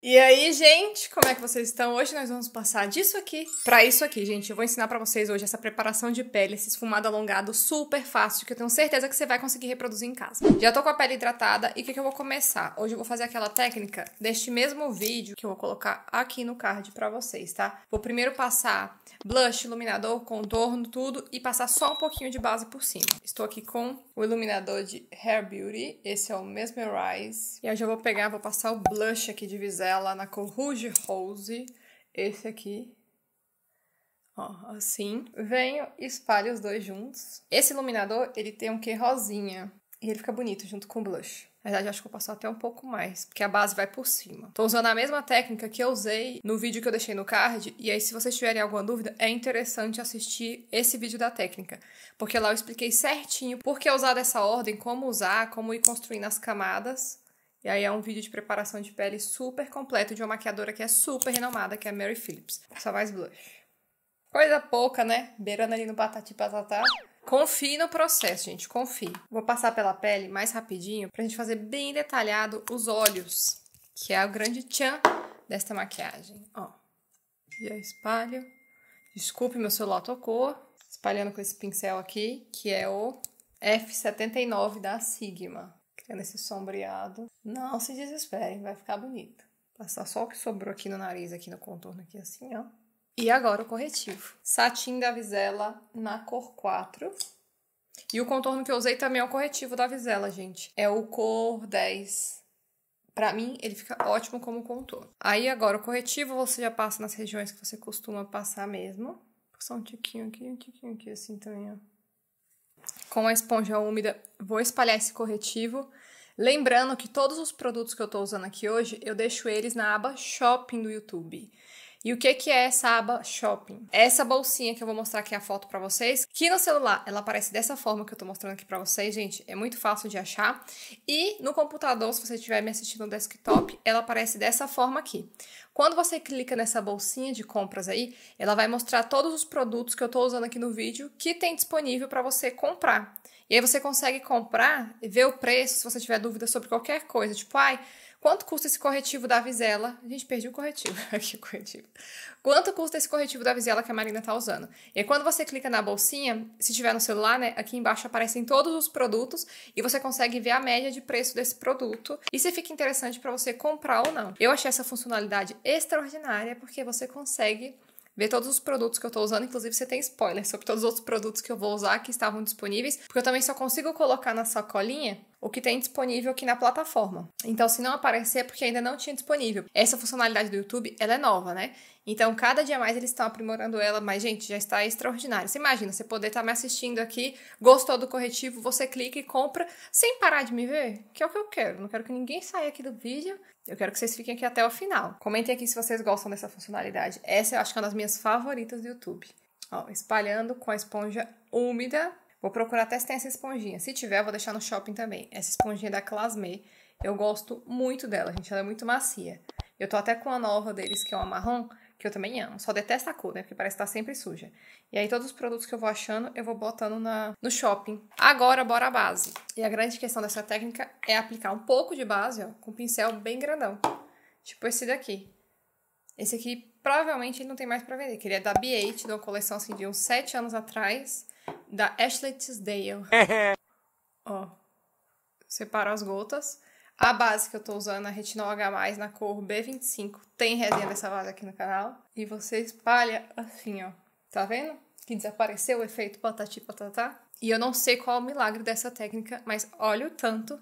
E aí, gente, como é que vocês estão? Hoje nós vamos passar disso aqui para isso aqui, gente. Eu vou ensinar para vocês hoje essa preparação de pele, esse esfumado alongado super fácil, que eu tenho certeza que você vai conseguir reproduzir em casa. Já tô com a pele hidratada e o que, que eu vou começar? Hoje eu vou fazer aquela técnica deste mesmo vídeo que eu vou colocar aqui no card para vocês, tá? Vou primeiro passar blush, iluminador, contorno, tudo e passar só um pouquinho de base por cima. Estou aqui com o iluminador de Hair Beauty, esse é o Mesmerize. E eu já vou pegar, vou passar o blush aqui de visão dela na cor Rouge Rose, esse aqui, ó, assim. Venho e espalho os dois juntos. Esse iluminador, ele tem um quê rosinha, e ele fica bonito junto com o blush. Na verdade, acho que eu posso até um pouco mais, porque a base vai por cima. Tô usando a mesma técnica que eu usei no vídeo que eu deixei no card, e aí se vocês tiverem alguma dúvida, é interessante assistir esse vídeo da técnica, porque lá eu expliquei certinho por que usar dessa ordem, como usar, como ir construindo as camadas. E aí é um vídeo de preparação de pele super completo de uma maquiadora que é super renomada, que é a Mary Phillips. Só mais blush. Coisa pouca, né? Beirando ali no patati patatá. Confie no processo, gente, confie. Vou passar pela pele mais rapidinho pra gente fazer bem detalhado os olhos, que é o grande tchan desta maquiagem. Ó, já espalho. Desculpe, meu celular tocou. Espalhando com esse pincel aqui, que é o F79 da Sigma fica nesse sombreado. Não se desesperem, vai ficar bonito. Passar só o que sobrou aqui no nariz, aqui no contorno, aqui assim, ó. E agora o corretivo. Satin da Visela na cor 4. E o contorno que eu usei também é o corretivo da Visela, gente. É o cor 10. Pra mim, ele fica ótimo como contorno. Aí agora o corretivo você já passa nas regiões que você costuma passar mesmo. Passar um tiquinho aqui, um tiquinho aqui, assim também, ó. Com a esponja úmida, vou espalhar esse corretivo Lembrando que todos os produtos que eu estou usando aqui hoje, eu deixo eles na aba Shopping do YouTube. E o que, é que é essa aba Shopping? É essa bolsinha que eu vou mostrar aqui a foto para vocês, que no celular ela aparece dessa forma que eu tô mostrando aqui para vocês, gente, é muito fácil de achar. E no computador, se você estiver me assistindo no desktop, ela aparece dessa forma aqui. Quando você clica nessa bolsinha de compras aí, ela vai mostrar todos os produtos que eu tô usando aqui no vídeo que tem disponível para você comprar. E aí você consegue comprar e ver o preço, se você tiver dúvida sobre qualquer coisa, tipo, ai, ah, Quanto custa esse corretivo da Visela? A gente perdi o corretivo. o corretivo. Quanto custa esse corretivo da Visela que a Marina tá usando? E aí, quando você clica na bolsinha, se tiver no celular, né, aqui embaixo aparecem todos os produtos e você consegue ver a média de preço desse produto e se fica interessante para você comprar ou não. Eu achei essa funcionalidade extraordinária porque você consegue ver todos os produtos que eu tô usando, inclusive você tem spoiler sobre todos os outros produtos que eu vou usar que estavam disponíveis, porque eu também só consigo colocar na sacolinha o que tem disponível aqui na plataforma. Então, se não aparecer, é porque ainda não tinha disponível. Essa funcionalidade do YouTube, ela é nova, né? Então, cada dia mais eles estão aprimorando ela, mas, gente, já está extraordinário. Você imagina, você poder estar tá me assistindo aqui, gostou do corretivo, você clica e compra sem parar de me ver, que é o que eu quero. Não quero que ninguém saia aqui do vídeo, eu quero que vocês fiquem aqui até o final. Comentem aqui se vocês gostam dessa funcionalidade. Essa eu acho que é uma das minhas favoritas do YouTube. Ó, espalhando com a esponja úmida Vou procurar até se tem essa esponjinha. Se tiver, eu vou deixar no shopping também. Essa esponjinha da Clasmé. eu gosto muito dela, gente. Ela é muito macia. Eu tô até com a nova deles, que é uma marrom, que eu também amo. Só detesto a cor, né? Porque parece que tá sempre suja. E aí, todos os produtos que eu vou achando, eu vou botando na, no shopping. Agora, bora a base. E a grande questão dessa técnica é aplicar um pouco de base, ó, com um pincel bem grandão. Tipo esse daqui. Esse aqui, provavelmente, ele não tem mais pra vender, que ele é da B8, de uma coleção, assim, de uns 7 anos atrás da Ashley Tisdale. É. Ó, separo as gotas. A base que eu tô usando, a Retinol H+, na cor B25, tem resenha dessa base aqui no canal. E você espalha assim, ó. Tá vendo? Que desapareceu o efeito patati patatá. E eu não sei qual é o milagre dessa técnica, mas olha o tanto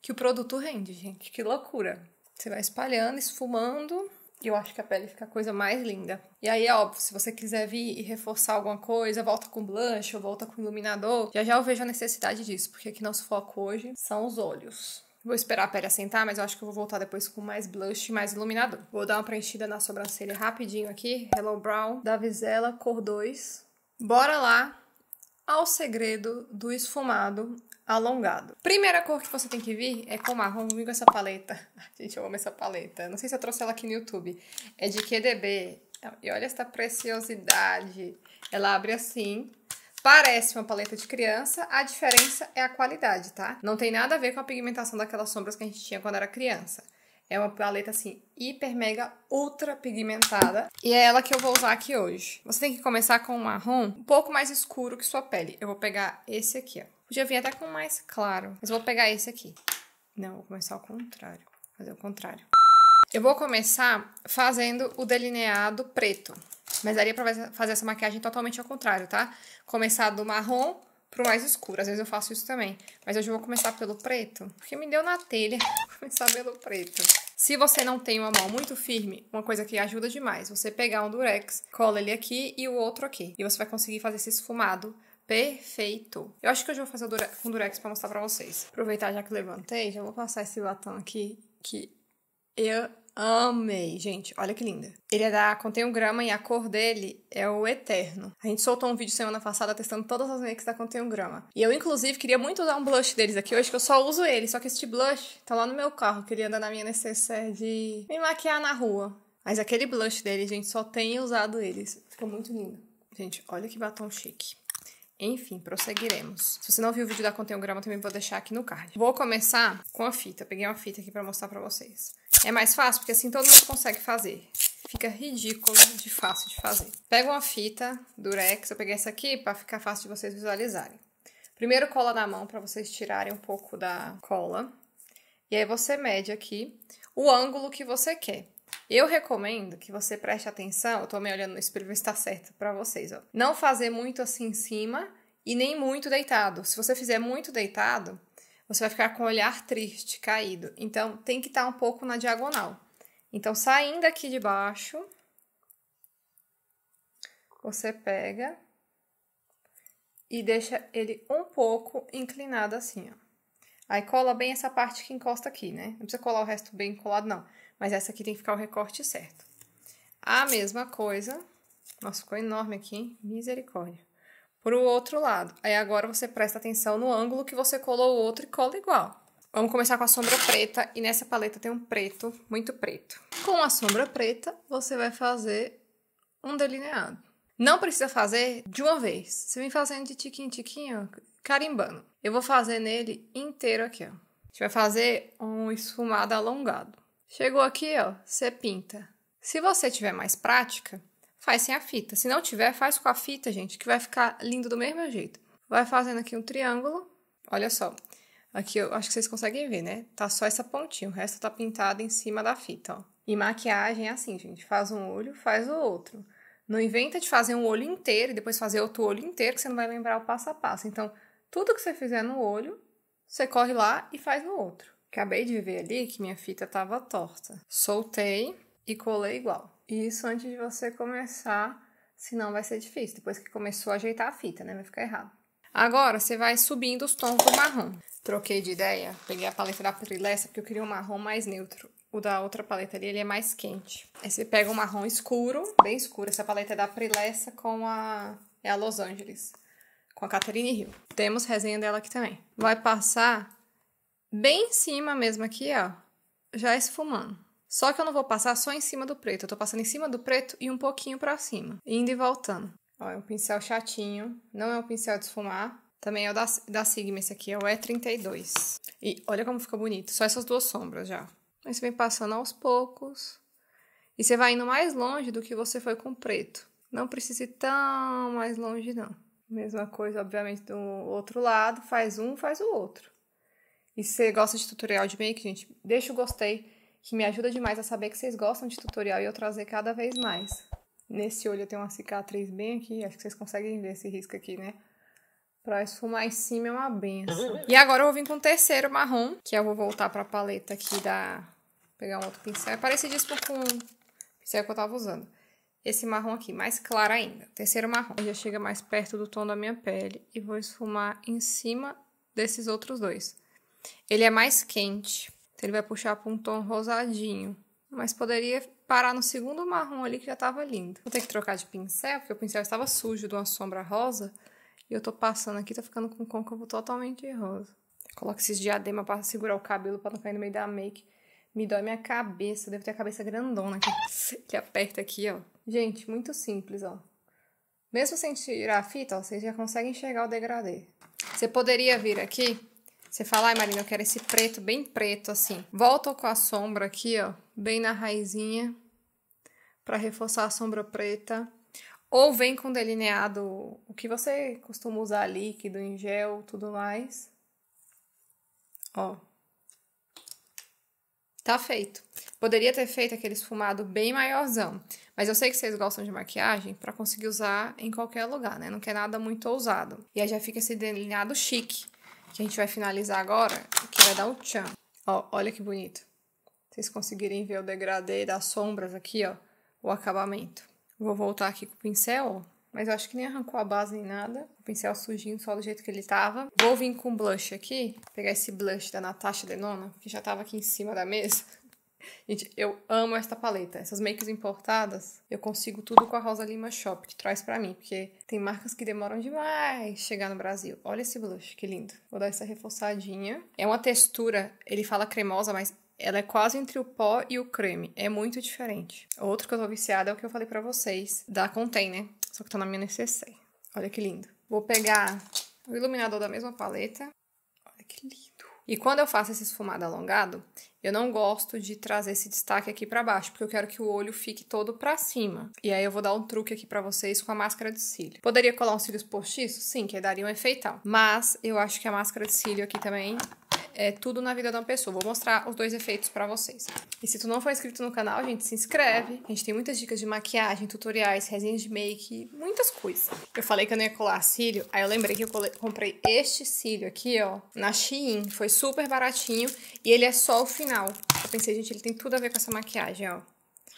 que o produto rende, gente. Que loucura. Você vai espalhando, esfumando. Eu acho que a pele fica a coisa mais linda. E aí, é óbvio, se você quiser vir e reforçar alguma coisa, volta com blush ou volta com iluminador. Já já eu vejo a necessidade disso, porque aqui nosso foco hoje são os olhos. Vou esperar a pele assentar, mas eu acho que eu vou voltar depois com mais blush e mais iluminador. Vou dar uma preenchida na sobrancelha rapidinho aqui. Hello Brown, da cor 2. Bora lá ao segredo do esfumado alongado. Primeira cor que você tem que vir é com marrom. Vamos com essa paleta. Gente, eu amo essa paleta. Não sei se eu trouxe ela aqui no YouTube. É de QDB. E olha essa preciosidade. Ela abre assim. Parece uma paleta de criança, a diferença é a qualidade, tá? Não tem nada a ver com a pigmentação daquelas sombras que a gente tinha quando era criança. É uma paleta, assim, hiper, mega, ultra pigmentada. E é ela que eu vou usar aqui hoje. Você tem que começar com um marrom um pouco mais escuro que sua pele. Eu vou pegar esse aqui, ó. Podia vir até com mais claro. Mas vou pegar esse aqui. Não, vou começar ao contrário. Fazer o contrário. Eu vou começar fazendo o delineado preto. Mas daria pra fazer essa maquiagem totalmente ao contrário, tá? Começar do marrom pro mais escuro. Às vezes eu faço isso também. Mas hoje eu vou começar pelo preto, porque me deu na telha começar pelo preto. Se você não tem uma mão muito firme, uma coisa que ajuda demais, você pegar um durex, cola ele aqui e o outro aqui. E você vai conseguir fazer esse esfumado perfeito. Eu acho que hoje eu vou fazer um durex pra mostrar pra vocês. Aproveitar já que levantei, já vou passar esse batom aqui que eu amei. Gente, olha que linda. Ele é da Contém um Grama e a cor dele é o Eterno. A gente soltou um vídeo semana passada testando todas as makes da Contém um Grama. E eu, inclusive, queria muito usar um blush deles aqui hoje, que eu só uso ele. Só que este blush tá lá no meu carro, que ele anda na minha necessidade de me maquiar na rua. Mas aquele blush dele, gente, só tenho usado eles. Ficou muito lindo. Gente, olha que batom chique. Enfim, prosseguiremos. Se você não viu o vídeo da Grama também vou deixar aqui no card. Vou começar com a fita. Peguei uma fita aqui para mostrar para vocês. É mais fácil, porque assim todo mundo consegue fazer. Fica ridículo de fácil de fazer. Pega uma fita durex, eu peguei essa aqui para ficar fácil de vocês visualizarem. Primeiro cola na mão para vocês tirarem um pouco da cola. E aí você mede aqui o ângulo que você quer. Eu recomendo que você preste atenção, eu tô me olhando no espelho ver se tá certo para vocês, ó. Não fazer muito assim em cima e nem muito deitado. Se você fizer muito deitado, você vai ficar com o olhar triste, caído. Então tem que estar tá um pouco na diagonal. Então saindo aqui de baixo, você pega e deixa ele um pouco inclinado assim, ó. Aí cola bem essa parte que encosta aqui, né? Não precisa colar o resto bem colado, não mas essa aqui tem que ficar o recorte certo. A mesma coisa, nossa, ficou enorme aqui, misericórdia. Pro o outro lado. Aí agora você presta atenção no ângulo que você colou o outro e cola igual. Vamos começar com a sombra preta, e nessa paleta tem um preto, muito preto. Com a sombra preta, você vai fazer um delineado. Não precisa fazer de uma vez. Você vem fazendo de tiquinho em tiquinho, carimbando. Eu vou fazer nele inteiro aqui, ó. A gente vai fazer um esfumado alongado. Chegou aqui, ó, você pinta. Se você tiver mais prática, faz sem a fita. Se não tiver, faz com a fita, gente, que vai ficar lindo do mesmo jeito. Vai fazendo aqui um triângulo. Olha só. Aqui eu acho que vocês conseguem ver, né? Tá só essa pontinha, o resto tá pintado em cima da fita, ó. E maquiagem é assim, gente. Faz um olho, faz o outro. Não inventa de fazer um olho inteiro e depois fazer outro olho inteiro, que você não vai lembrar o passo a passo. Então, tudo que você fizer no olho, você corre lá e faz no outro. Acabei de ver ali que minha fita estava torta. Soltei e colei igual. Isso antes de você começar, senão vai ser difícil. Depois que começou a ajeitar a fita, né? Vai ficar errado. Agora, você vai subindo os tons do marrom. Troquei de ideia, peguei a paleta da Prilessa porque eu queria um marrom mais neutro. O da outra paleta ali, ele é mais quente. Aí você pega um marrom escuro, bem escuro. Essa paleta é da Prilessa com a... é a Los Angeles. Com a Catherine Hill. Temos resenha dela aqui também. Vai passar bem em cima mesmo aqui, ó, já esfumando. Só que eu não vou passar só em cima do preto, eu tô passando em cima do preto e um pouquinho pra cima, indo e voltando. Ó, é um pincel chatinho, não é um pincel de esfumar, também é o da, da Sigma, esse aqui é o E32. E olha como fica bonito, só essas duas sombras já. Aí você vem passando aos poucos, e você vai indo mais longe do que você foi com o preto. Não precisa ir tão mais longe, não. Mesma coisa, obviamente, do outro lado, faz um, faz o outro. E se você gosta de tutorial de make, gente, deixa o gostei, que me ajuda demais a saber que vocês gostam de tutorial e eu trazer cada vez mais. Nesse olho eu tenho uma cicatriz bem aqui, acho que vocês conseguem ver esse risco aqui, né? Pra esfumar em cima é uma benção. E agora eu vou vir com o terceiro marrom, que eu vou voltar pra paleta aqui da... pegar um outro pincel, é parecidíssimo com o pincel que eu tava usando. Esse marrom aqui, mais claro ainda. Terceiro marrom. já chega mais perto do tom da minha pele e vou esfumar em cima desses outros dois. Ele é mais quente, então ele vai puxar para um tom rosadinho. Mas poderia parar no segundo marrom ali que já estava lindo. Vou ter que trocar de pincel, porque o pincel estava sujo de uma sombra rosa. E eu tô passando aqui, tá ficando com um côncavo totalmente rosa. Coloco esses diadema para segurar o cabelo, para não cair no meio da make. Me dói minha cabeça, devo ter a cabeça grandona aqui. aperta aqui, ó. Gente, muito simples, ó. Mesmo sem tirar a fita, ó, vocês já conseguem enxergar o degradê. Você poderia vir aqui você fala, ai Marina, eu quero esse preto bem preto, assim. Volta com a sombra aqui, ó, bem na raizinha, para reforçar a sombra preta. Ou vem com delineado, o que você costuma usar, líquido, em gel, tudo mais. Ó. Tá feito. Poderia ter feito aquele esfumado bem maiorzão. Mas eu sei que vocês gostam de maquiagem para conseguir usar em qualquer lugar, né? Não quer nada muito ousado. E aí já fica esse delineado chique que a gente vai finalizar agora, que vai dar o tchan. Ó, olha que bonito. Vocês conseguirem ver o degradê das sombras aqui, ó, o acabamento. Vou voltar aqui com o pincel, ó, mas eu acho que nem arrancou a base nem nada. O pincel sujinho só do jeito que ele tava. Vou vir com blush aqui, pegar esse blush da Natasha Denona, que já tava aqui em cima da mesa. Gente, eu amo esta paleta. Essas makes importadas, eu consigo tudo com a Rosa Lima Shop, que traz para mim, porque tem marcas que demoram demais chegar no Brasil. Olha esse blush, que lindo. Vou dar essa reforçadinha. É uma textura, ele fala cremosa, mas ela é quase entre o pó e o creme. É muito diferente. Outro que eu tô viciada é o que eu falei para vocês, da Container, só que tá na minha necessaire. Olha que lindo. Vou pegar o iluminador da mesma paleta. Olha que lindo. E quando eu faço esse esfumado alongado, eu não gosto de trazer esse destaque aqui para baixo, porque eu quero que o olho fique todo para cima. E aí eu vou dar um truque aqui para vocês com a máscara de cílio. Poderia colar uns cílios postiços? Sim, que daria um efeitão. Mas eu acho que a máscara de cílio aqui também é tudo na vida de uma pessoa. Vou mostrar os dois efeitos para vocês. E se tu não for inscrito no canal, gente, se inscreve. A gente tem muitas dicas de maquiagem, tutoriais, resenhas de make, muitas coisas. Eu falei que eu não ia colar cílio, aí eu lembrei que eu comprei este cílio aqui, ó, na Shein. Foi super baratinho e ele é só o final. Eu pensei, gente, ele tem tudo a ver com essa maquiagem, ó.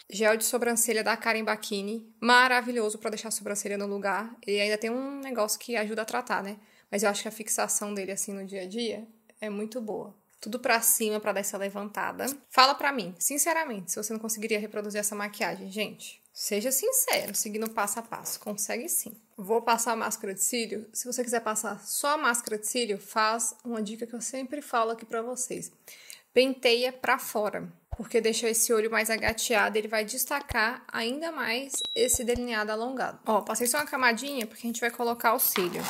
Gel de sobrancelha da Karen Bakini, maravilhoso para deixar a sobrancelha no lugar. Ele ainda tem um negócio que ajuda a tratar, né? Mas eu acho que a fixação dele assim no dia a dia é muito boa. Tudo pra cima para dar essa levantada. Fala pra mim, sinceramente, se você não conseguiria reproduzir essa maquiagem, gente. Seja sincero, seguindo passo a passo, consegue sim. Vou passar a máscara de cílio. Se você quiser passar só a máscara de cílio, faz uma dica que eu sempre falo aqui para vocês. Penteia para fora, porque deixa esse olho mais agateado, ele vai destacar ainda mais esse delineado alongado. Ó, passei só uma camadinha porque a gente vai colocar o cílio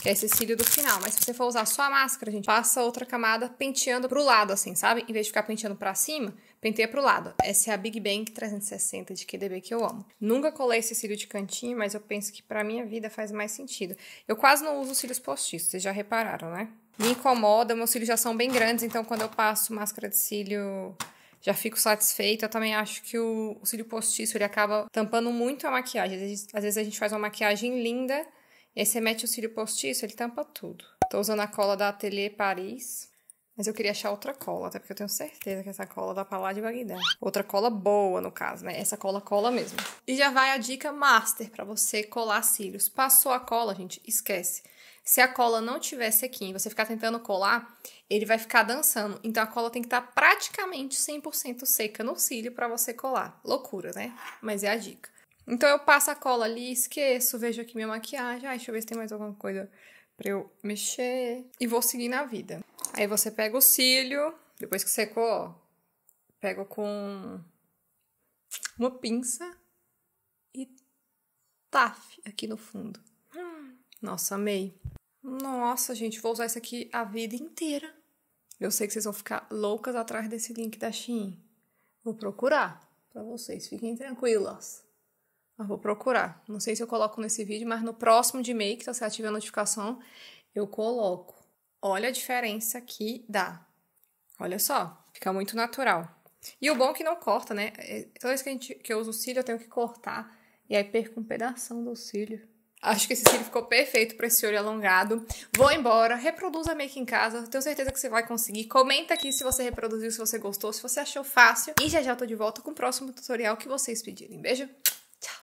que é esse cílio do final. Mas se você for usar só a máscara, gente, passa outra camada penteando pro lado, assim, sabe? Em vez de ficar penteando pra cima, penteia pro lado. Essa é a Big Bang 360 de QDB que eu amo. Nunca colei esse cílio de cantinho, mas eu penso que pra minha vida faz mais sentido. Eu quase não uso cílios postiços, vocês já repararam, né? Me incomoda, meus cílios já são bem grandes, então quando eu passo máscara de cílio já fico satisfeita. Eu também acho que o, o cílio postiço ele acaba tampando muito a maquiagem. Às vezes, às vezes, a gente faz uma maquiagem linda, esse mete o cílio postiço, ele tampa tudo. Tô usando a cola da Atelier Paris, mas eu queria achar outra cola, até porque eu tenho certeza que essa cola dá pra lá de Bagdá. Outra cola boa, no caso, né? Essa cola cola mesmo. E já vai a dica master para você colar cílios. Passou a cola, gente, esquece. Se a cola não tiver e você ficar tentando colar, ele vai ficar dançando. Então a cola tem que estar tá praticamente 100% seca no cílio para você colar. Loucura, né? Mas é a dica. Então eu passo a cola ali, esqueço, vejo aqui minha maquiagem, ai, deixa eu ver se tem mais alguma coisa pra eu mexer e vou seguir na vida. Aí você pega o cílio, depois que secou, ó, pega com uma pinça e taf aqui no fundo. Nossa, amei. Nossa, gente, vou usar isso aqui a vida inteira. Eu sei que vocês vão ficar loucas atrás desse link da Shein. Vou procurar para vocês, fiquem tranquilas. Mas ah, vou procurar. Não sei se eu coloco nesse vídeo, mas no próximo de make, se você ativar a notificação, eu coloco. Olha a diferença que dá. Olha só, fica muito natural. E o bom é que não corta, né? É, toda vez que, a gente, que eu uso o cílio, eu tenho que cortar. E aí perco um pedaço do cílio. Acho que esse cílio ficou perfeito para esse olho alongado. Vou embora, reproduza a make em casa, tenho certeza que você vai conseguir. Comenta aqui se você reproduziu, se você gostou, se você achou fácil. E já já eu tô de volta com o próximo tutorial que vocês pedirem. Beijo!